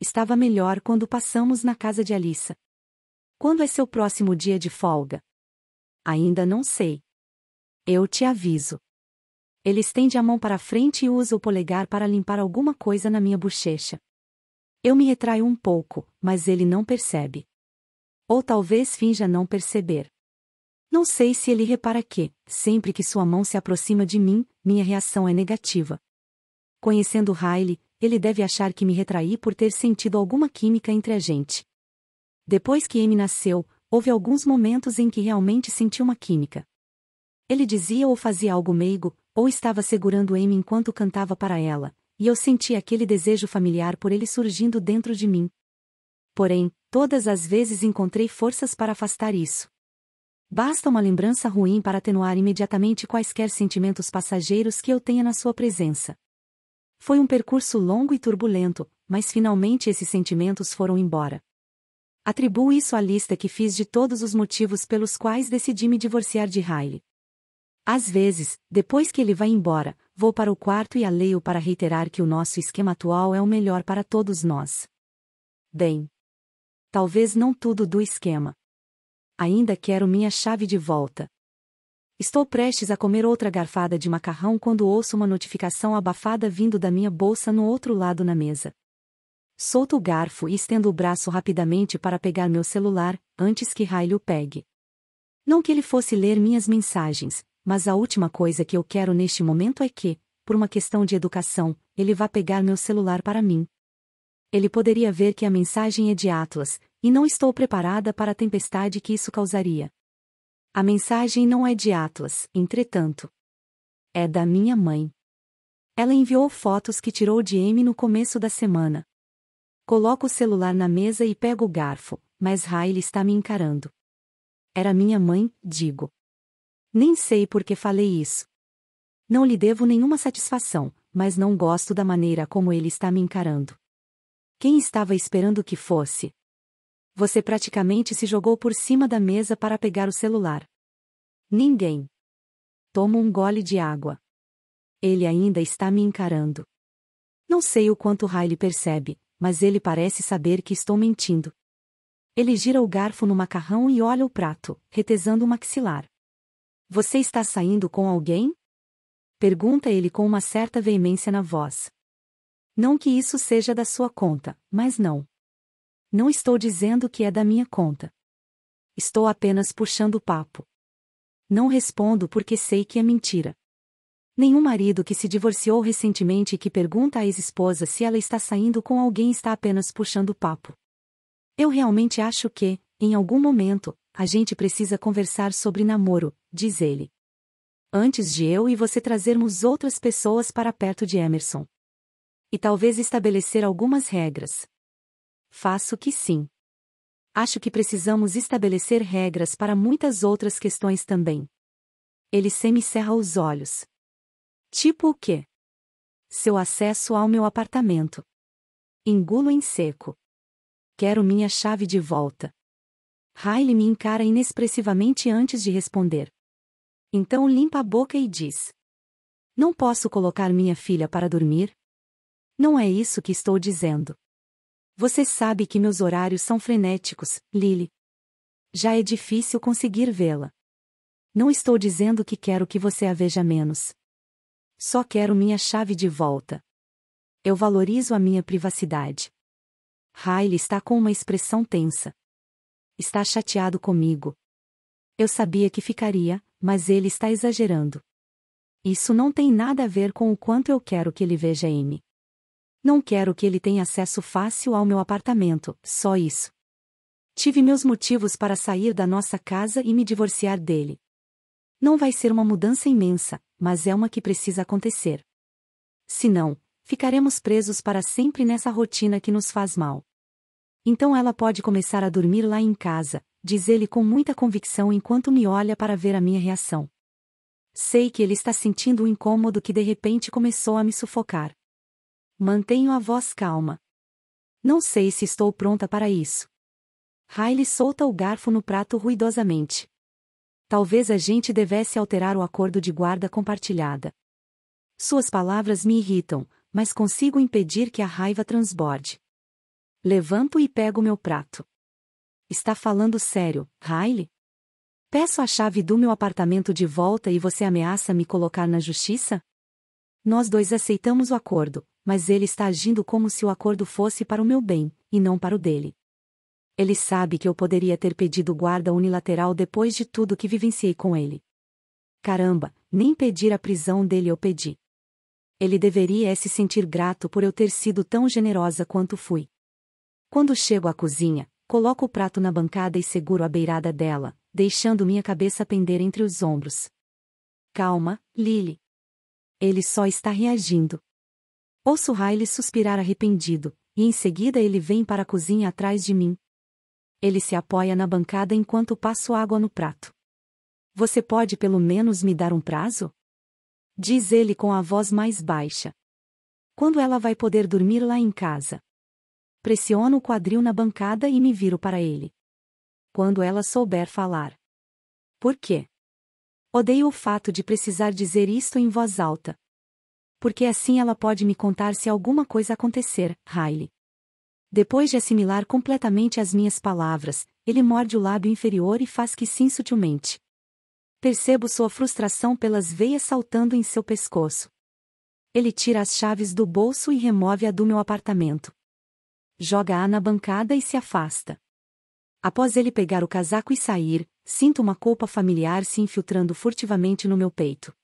Estava melhor quando passamos na casa de Alissa. Quando é seu próximo dia de folga? Ainda não sei. Eu te aviso. Ele estende a mão para frente e usa o polegar para limpar alguma coisa na minha bochecha. Eu me retraio um pouco, mas ele não percebe. Ou talvez finja não perceber. Não sei se ele repara que, sempre que sua mão se aproxima de mim, minha reação é negativa. Conhecendo Riley, ele deve achar que me retraí por ter sentido alguma química entre a gente. Depois que M nasceu, houve alguns momentos em que realmente senti uma química. Ele dizia ou fazia algo meigo, ou estava segurando M enquanto cantava para ela, e eu senti aquele desejo familiar por ele surgindo dentro de mim. Porém, todas as vezes encontrei forças para afastar isso. Basta uma lembrança ruim para atenuar imediatamente quaisquer sentimentos passageiros que eu tenha na sua presença. Foi um percurso longo e turbulento, mas finalmente esses sentimentos foram embora. Atribuo isso à lista que fiz de todos os motivos pelos quais decidi me divorciar de Riley. Às vezes, depois que ele vai embora, vou para o quarto e a leio para reiterar que o nosso esquema atual é o melhor para todos nós. Bem. Talvez não tudo do esquema. Ainda quero minha chave de volta. Estou prestes a comer outra garfada de macarrão quando ouço uma notificação abafada vindo da minha bolsa no outro lado na mesa. Solto o garfo e estendo o braço rapidamente para pegar meu celular, antes que Riley o pegue. Não que ele fosse ler minhas mensagens, mas a última coisa que eu quero neste momento é que, por uma questão de educação, ele vá pegar meu celular para mim. Ele poderia ver que a mensagem é de Atlas, e não estou preparada para a tempestade que isso causaria. A mensagem não é de Atlas, entretanto. É da minha mãe. Ela enviou fotos que tirou de M no começo da semana. Coloco o celular na mesa e pego o garfo, mas Riley está me encarando. Era minha mãe, digo. Nem sei por que falei isso. Não lhe devo nenhuma satisfação, mas não gosto da maneira como ele está me encarando. Quem estava esperando que fosse? Você praticamente se jogou por cima da mesa para pegar o celular. Ninguém. Tomo um gole de água. Ele ainda está me encarando. Não sei o quanto Riley percebe, mas ele parece saber que estou mentindo. Ele gira o garfo no macarrão e olha o prato, retesando o maxilar. Você está saindo com alguém? Pergunta ele com uma certa veemência na voz. Não que isso seja da sua conta, mas não. Não estou dizendo que é da minha conta. Estou apenas puxando o papo. Não respondo porque sei que é mentira. Nenhum marido que se divorciou recentemente e que pergunta à ex-esposa se ela está saindo com alguém está apenas puxando papo. Eu realmente acho que, em algum momento, a gente precisa conversar sobre namoro, diz ele. Antes de eu e você trazermos outras pessoas para perto de Emerson. E talvez estabelecer algumas regras. Faço que sim. Acho que precisamos estabelecer regras para muitas outras questões também. Ele semicerra os olhos. Tipo o quê? Seu acesso ao meu apartamento. Engulo em seco. Quero minha chave de volta. Riley me encara inexpressivamente antes de responder. Então limpa a boca e diz: Não posso colocar minha filha para dormir? Não é isso que estou dizendo. Você sabe que meus horários são frenéticos, Lily. Já é difícil conseguir vê-la. Não estou dizendo que quero que você a veja menos. Só quero minha chave de volta. Eu valorizo a minha privacidade. Riley está com uma expressão tensa. Está chateado comigo. Eu sabia que ficaria, mas ele está exagerando. Isso não tem nada a ver com o quanto eu quero que ele veja M. Não quero que ele tenha acesso fácil ao meu apartamento, só isso. Tive meus motivos para sair da nossa casa e me divorciar dele. Não vai ser uma mudança imensa, mas é uma que precisa acontecer. Se não, ficaremos presos para sempre nessa rotina que nos faz mal. Então ela pode começar a dormir lá em casa, diz ele com muita convicção enquanto me olha para ver a minha reação. Sei que ele está sentindo o um incômodo que de repente começou a me sufocar. Mantenho a voz calma. Não sei se estou pronta para isso. Riley solta o garfo no prato ruidosamente. Talvez a gente devesse alterar o acordo de guarda compartilhada. Suas palavras me irritam, mas consigo impedir que a raiva transborde. Levanto e pego meu prato. Está falando sério, Riley? Peço a chave do meu apartamento de volta e você ameaça me colocar na justiça? Nós dois aceitamos o acordo, mas ele está agindo como se o acordo fosse para o meu bem, e não para o dele. Ele sabe que eu poderia ter pedido guarda unilateral depois de tudo que vivenciei com ele. Caramba, nem pedir a prisão dele eu pedi. Ele deveria é se sentir grato por eu ter sido tão generosa quanto fui. Quando chego à cozinha, coloco o prato na bancada e seguro a beirada dela, deixando minha cabeça pender entre os ombros. Calma, Lily. Ele só está reagindo. Ouço Riley suspirar arrependido, e em seguida ele vem para a cozinha atrás de mim, ele se apoia na bancada enquanto passo água no prato. Você pode pelo menos me dar um prazo? Diz ele com a voz mais baixa. Quando ela vai poder dormir lá em casa? Pressiono o quadril na bancada e me viro para ele. Quando ela souber falar. Por quê? Odeio o fato de precisar dizer isto em voz alta. Porque assim ela pode me contar se alguma coisa acontecer, Riley. Depois de assimilar completamente as minhas palavras, ele morde o lábio inferior e faz que sim sutilmente. Percebo sua frustração pelas veias saltando em seu pescoço. Ele tira as chaves do bolso e remove a do meu apartamento. Joga-a na bancada e se afasta. Após ele pegar o casaco e sair, sinto uma culpa familiar se infiltrando furtivamente no meu peito.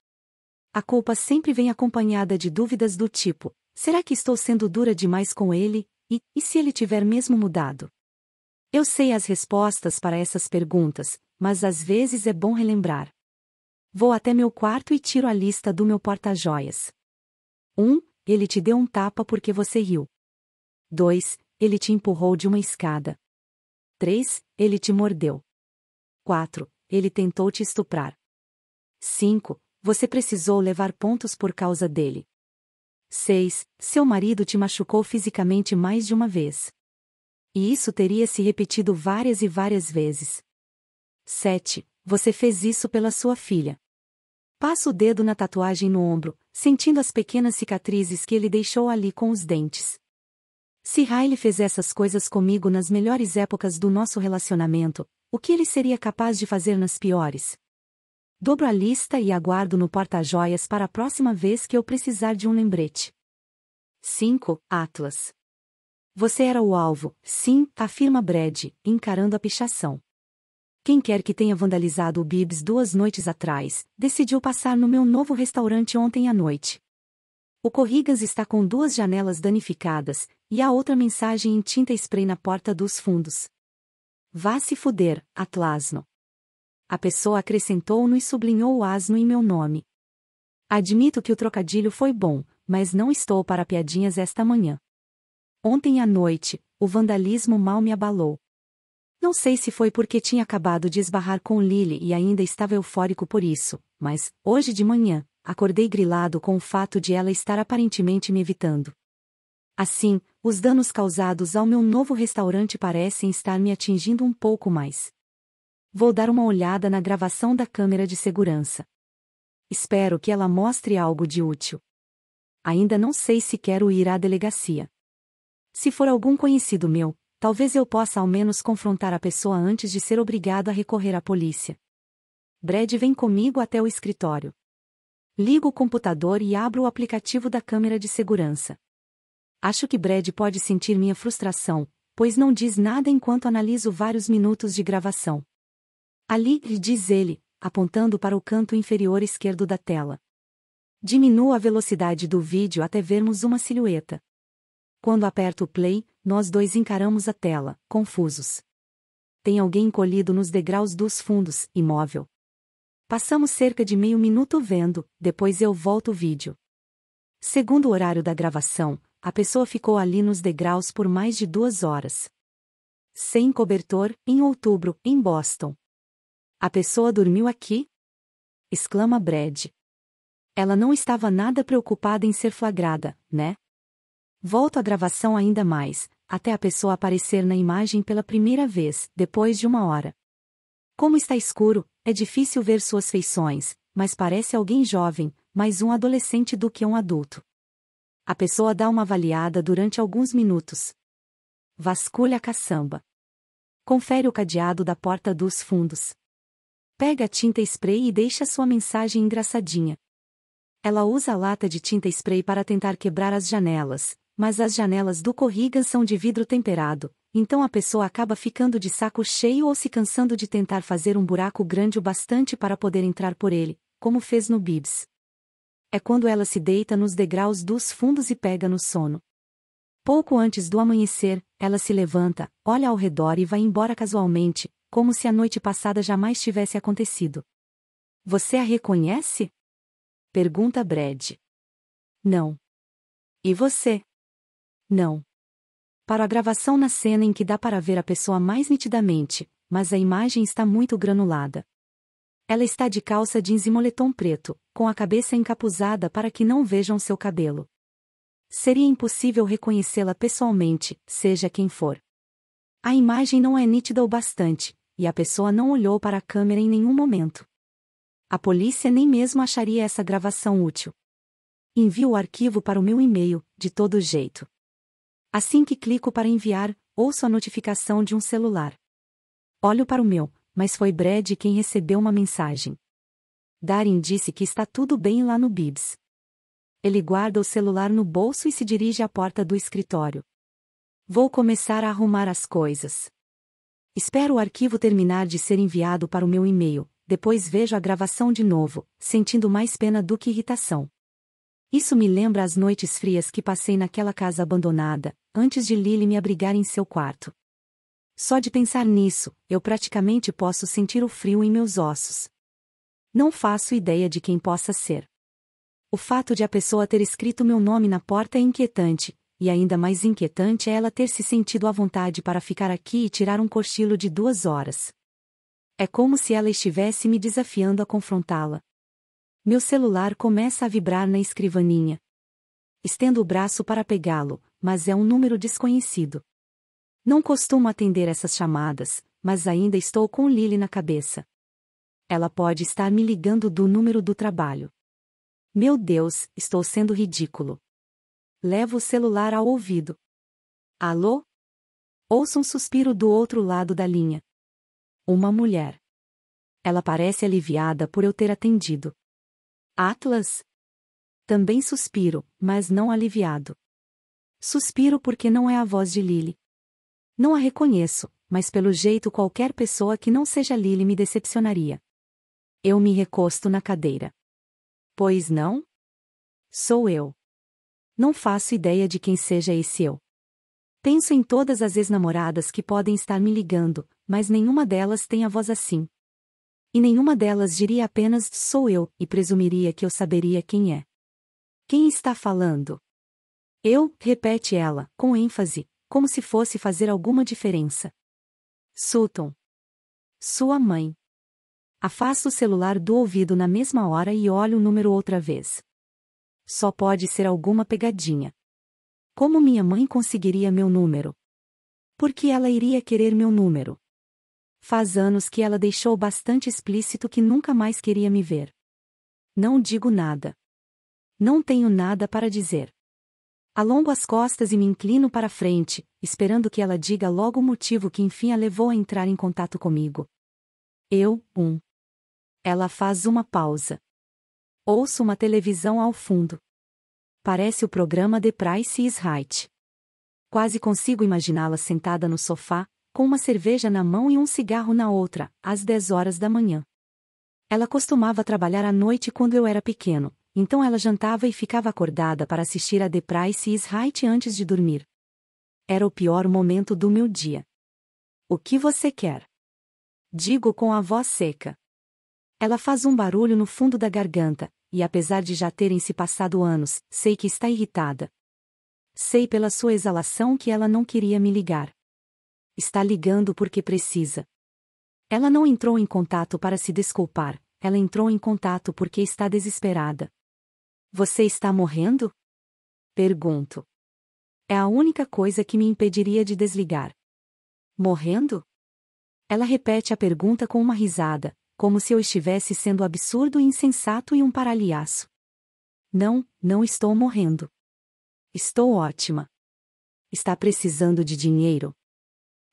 A culpa sempre vem acompanhada de dúvidas do tipo: será que estou sendo dura demais com ele? E, e se ele tiver mesmo mudado? Eu sei as respostas para essas perguntas, mas às vezes é bom relembrar. Vou até meu quarto e tiro a lista do meu porta-joias. 1. Um, ele te deu um tapa porque você riu. 2. Ele te empurrou de uma escada. 3. Ele te mordeu. 4. Ele tentou te estuprar. 5. Você precisou levar pontos por causa dele. 6. Seu marido te machucou fisicamente mais de uma vez. E isso teria se repetido várias e várias vezes. 7. Você fez isso pela sua filha. Passa o dedo na tatuagem no ombro, sentindo as pequenas cicatrizes que ele deixou ali com os dentes. Se Riley fez essas coisas comigo nas melhores épocas do nosso relacionamento, o que ele seria capaz de fazer nas piores? Dobro a lista e aguardo no porta-joias para a próxima vez que eu precisar de um lembrete. 5. Atlas. Você era o alvo, sim, afirma Brad, encarando a pichação. Quem quer que tenha vandalizado o Bibs duas noites atrás, decidiu passar no meu novo restaurante ontem à noite. O Corrigas está com duas janelas danificadas, e a outra mensagem em tinta spray na porta dos fundos. Vá se fuder, Atlasno. A pessoa acrescentou-no e sublinhou o asno em meu nome. Admito que o trocadilho foi bom, mas não estou para piadinhas esta manhã. Ontem à noite, o vandalismo mal me abalou. Não sei se foi porque tinha acabado de esbarrar com Lily e ainda estava eufórico por isso, mas, hoje de manhã, acordei grilado com o fato de ela estar aparentemente me evitando. Assim, os danos causados ao meu novo restaurante parecem estar me atingindo um pouco mais. Vou dar uma olhada na gravação da câmera de segurança. Espero que ela mostre algo de útil. Ainda não sei se quero ir à delegacia. Se for algum conhecido meu, talvez eu possa ao menos confrontar a pessoa antes de ser obrigado a recorrer à polícia. Brad vem comigo até o escritório. Ligo o computador e abro o aplicativo da câmera de segurança. Acho que Brad pode sentir minha frustração, pois não diz nada enquanto analiso vários minutos de gravação. Ali diz ele, apontando para o canto inferior esquerdo da tela. Diminuo a velocidade do vídeo até vermos uma silhueta. Quando aperto o play, nós dois encaramos a tela, confusos. Tem alguém encolhido nos degraus dos fundos, imóvel. Passamos cerca de meio minuto vendo, depois eu volto o vídeo. Segundo o horário da gravação, a pessoa ficou ali nos degraus por mais de duas horas. Sem cobertor, em outubro, em Boston. A pessoa dormiu aqui? exclama Brad. Ela não estava nada preocupada em ser flagrada, né? Volto a gravação ainda mais, até a pessoa aparecer na imagem pela primeira vez, depois de uma hora. Como está escuro, é difícil ver suas feições, mas parece alguém jovem, mais um adolescente do que um adulto. A pessoa dá uma avaliada durante alguns minutos. Vasculha a caçamba. Confere o cadeado da porta dos fundos. Pega tinta spray e deixa sua mensagem engraçadinha. Ela usa a lata de tinta spray para tentar quebrar as janelas, mas as janelas do Corrigan são de vidro temperado, então a pessoa acaba ficando de saco cheio ou se cansando de tentar fazer um buraco grande o bastante para poder entrar por ele, como fez no Bibs. É quando ela se deita nos degraus dos fundos e pega no sono. Pouco antes do amanhecer, ela se levanta, olha ao redor e vai embora casualmente, como se a noite passada jamais tivesse acontecido. Você a reconhece? Pergunta Brad. Não. E você? Não. Para a gravação na cena em que dá para ver a pessoa mais nitidamente, mas a imagem está muito granulada. Ela está de calça jeans e moletom preto, com a cabeça encapuzada para que não vejam seu cabelo. Seria impossível reconhecê-la pessoalmente, seja quem for. A imagem não é nítida o bastante, e a pessoa não olhou para a câmera em nenhum momento. A polícia nem mesmo acharia essa gravação útil. Envio o arquivo para o meu e-mail, de todo jeito. Assim que clico para enviar, ouço a notificação de um celular. Olho para o meu, mas foi Brad quem recebeu uma mensagem. Darin disse que está tudo bem lá no Bibs. Ele guarda o celular no bolso e se dirige à porta do escritório. Vou começar a arrumar as coisas. Espero o arquivo terminar de ser enviado para o meu e-mail, depois vejo a gravação de novo, sentindo mais pena do que irritação. Isso me lembra as noites frias que passei naquela casa abandonada, antes de Lily me abrigar em seu quarto. Só de pensar nisso, eu praticamente posso sentir o frio em meus ossos. Não faço ideia de quem possa ser. O fato de a pessoa ter escrito meu nome na porta é inquietante, e ainda mais inquietante é ela ter se sentido à vontade para ficar aqui e tirar um cochilo de duas horas. É como se ela estivesse me desafiando a confrontá-la. Meu celular começa a vibrar na escrivaninha. Estendo o braço para pegá-lo, mas é um número desconhecido. Não costumo atender essas chamadas, mas ainda estou com Lily na cabeça. Ela pode estar me ligando do número do trabalho. Meu Deus, estou sendo ridículo. Levo o celular ao ouvido. Alô? Ouço um suspiro do outro lado da linha. Uma mulher. Ela parece aliviada por eu ter atendido. Atlas? Também suspiro, mas não aliviado. Suspiro porque não é a voz de Lily. Não a reconheço, mas pelo jeito qualquer pessoa que não seja Lily me decepcionaria. Eu me recosto na cadeira. Pois não? Sou eu não faço ideia de quem seja esse eu. Penso em todas as ex-namoradas que podem estar me ligando, mas nenhuma delas tem a voz assim. E nenhuma delas diria apenas sou eu e presumiria que eu saberia quem é. Quem está falando? Eu, repete ela, com ênfase, como se fosse fazer alguma diferença. Sutton. Sua mãe. Afasto o celular do ouvido na mesma hora e olho o número outra vez. Só pode ser alguma pegadinha. Como minha mãe conseguiria meu número? Por que ela iria querer meu número? Faz anos que ela deixou bastante explícito que nunca mais queria me ver. Não digo nada. Não tenho nada para dizer. Alongo as costas e me inclino para frente, esperando que ela diga logo o motivo que enfim a levou a entrar em contato comigo. Eu, um. Ela faz uma pausa. Ouço uma televisão ao fundo. Parece o programa The Price is Right. Quase consigo imaginá-la sentada no sofá, com uma cerveja na mão e um cigarro na outra, às 10 horas da manhã. Ela costumava trabalhar à noite quando eu era pequeno, então ela jantava e ficava acordada para assistir a The Price is Right antes de dormir. Era o pior momento do meu dia. O que você quer? Digo com a voz seca. Ela faz um barulho no fundo da garganta, e apesar de já terem se passado anos, sei que está irritada. Sei pela sua exalação que ela não queria me ligar. Está ligando porque precisa. Ela não entrou em contato para se desculpar, ela entrou em contato porque está desesperada. Você está morrendo? Pergunto. É a única coisa que me impediria de desligar. Morrendo? Ela repete a pergunta com uma risada, como se eu estivesse sendo absurdo e insensato e um paralhaço. Não, não estou morrendo. Estou ótima. Está precisando de dinheiro.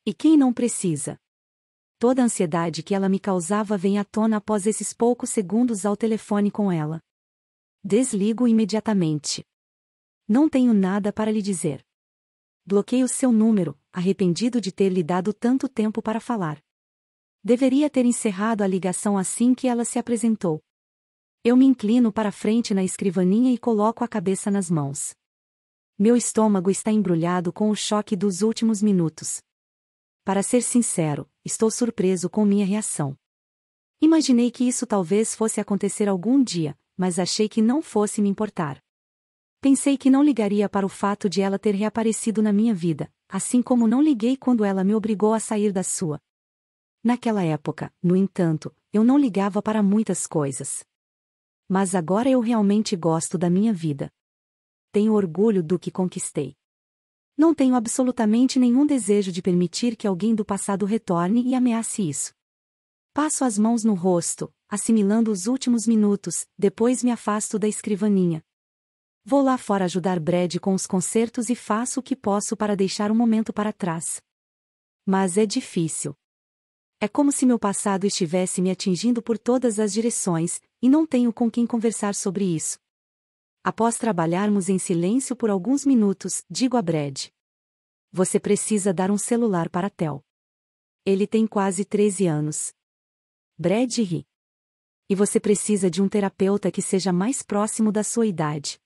E quem não precisa? Toda a ansiedade que ela me causava vem à tona após esses poucos segundos ao telefone com ela. Desligo imediatamente. Não tenho nada para lhe dizer. Bloqueio seu número, arrependido de ter lhe dado tanto tempo para falar. Deveria ter encerrado a ligação assim que ela se apresentou. Eu me inclino para frente na escrivaninha e coloco a cabeça nas mãos. Meu estômago está embrulhado com o choque dos últimos minutos. Para ser sincero, estou surpreso com minha reação. Imaginei que isso talvez fosse acontecer algum dia, mas achei que não fosse me importar. Pensei que não ligaria para o fato de ela ter reaparecido na minha vida, assim como não liguei quando ela me obrigou a sair da sua, Naquela época, no entanto, eu não ligava para muitas coisas. Mas agora eu realmente gosto da minha vida. Tenho orgulho do que conquistei. Não tenho absolutamente nenhum desejo de permitir que alguém do passado retorne e ameace isso. Passo as mãos no rosto, assimilando os últimos minutos, depois me afasto da escrivaninha. Vou lá fora ajudar Brad com os concertos e faço o que posso para deixar o momento para trás. Mas é difícil. É como se meu passado estivesse me atingindo por todas as direções, e não tenho com quem conversar sobre isso. Após trabalharmos em silêncio por alguns minutos, digo a Brad. Você precisa dar um celular para Tel. Ele tem quase 13 anos. Brad ri. E você precisa de um terapeuta que seja mais próximo da sua idade.